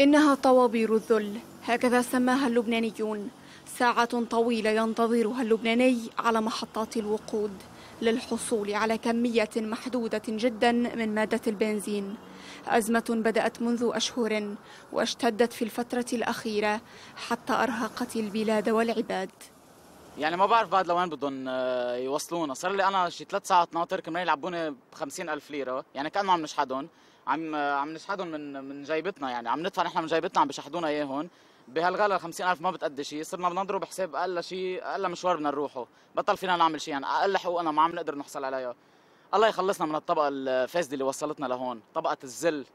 إنها طوابير الذل هكذا سماها اللبنانيون ساعة طويلة ينتظرها اللبناني على محطات الوقود للحصول على كمية محدودة جدا من مادة البنزين أزمة بدأت منذ أشهر واشتدت في الفترة الأخيرة حتى أرهقت البلاد والعباد يعني ما بعرف بعد لوين بدهم آه، يوصلونا صار لي أنا شي ثلاث ساعات ناطر كمان يلعبوني ب ألف ليرة يعني كأنه عم نشحدهم عم عم نشحدهم من من جيبتنا يعني عم ندفع نحن من جيبتنا عم بشحدونا اياهم بهالغلا ال 50000 ما بتأدي شيء صرنا بدنا نضرب حساب اقل شيء اقل مشوار بدنا نروحه بطل فينا نعمل شيء يعني اقل حقوقنا ما عم نقدر نحصل عليها الله يخلصنا من الطبقه الفاسده اللي وصلتنا لهون طبقه الذل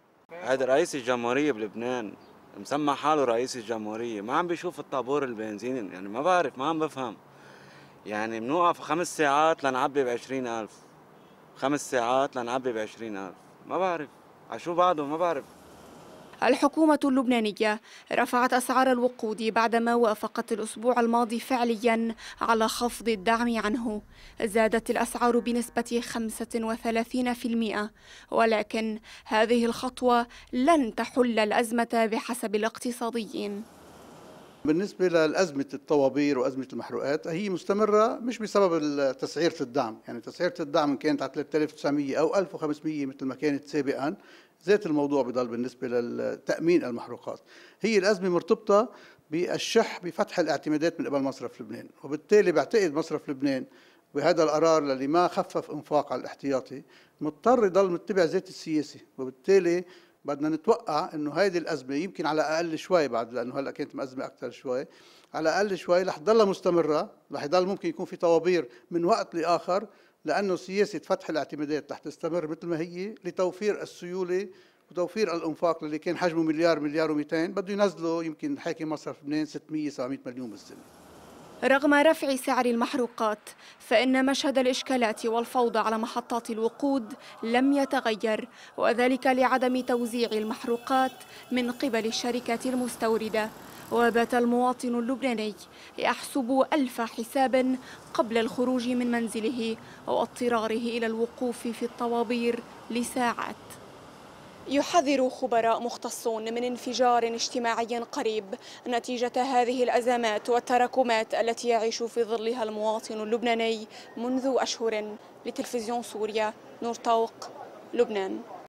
هذا رئيس الجمهوريه بلبنان مسمى حاله رئيس الجمهوريه ما عم بيشوف الطابور البنزين يعني ما بعرف ما عم بفهم يعني بنوقف خمس ساعات لنعبي ب 20000 خمس ساعات لنعبي ب 20000 ما بعرف عشو بعده ما بعرف الحكومة اللبنانية رفعت أسعار الوقود بعدما وافقت الأسبوع الماضي فعليا على خفض الدعم عنه زادت الأسعار بنسبة 35% ولكن هذه الخطوة لن تحل الأزمة بحسب الاقتصاديين بالنسبة لأزمة الطوابير وأزمة المحروقات هي مستمرة مش بسبب تسعيرة الدعم يعني تسعيرة الدعم كانت على 3900 أو 1500 مثل ما كانت سابقا ذات الموضوع بضل بالنسبة لتأمين المحروقات هي الأزمة مرتبطة بالشح بفتح الاعتمادات من قبل مصرف لبنان وبالتالي بعتقد مصرف لبنان بهذا القرار اللي ما خفف انفاق على الاحتياطي مضطر يضل متبع ذات السياسه وبالتالي بدنا نتوقع انه هيدي الازمه يمكن على اقل شوي بعد لانه هلا كانت مأزمه اكثر شوي على اقل شوي رح تضلها مستمره رح يضل ممكن يكون في طوابير من وقت لاخر لانه سياسه فتح الاعتمادات رح تستمر مثل ما هي لتوفير السيوله وتوفير الانفاق اللي كان حجمه مليار مليار و200 بده ينزله يمكن حاكم مصرف لبنان 600 700 مليون بالسنه رغم رفع سعر المحروقات فإن مشهد الإشكالات والفوضى على محطات الوقود لم يتغير وذلك لعدم توزيع المحروقات من قبل الشركات المستوردة وبات المواطن اللبناني يحسب ألف حساب قبل الخروج من منزله واضطراره إلى الوقوف في الطوابير لساعات يحذر خبراء مختصون من انفجار اجتماعي قريب نتيجة هذه الأزمات والتراكمات التي يعيش في ظلها المواطن اللبناني منذ أشهر لتلفزيون سوريا نور طوق لبنان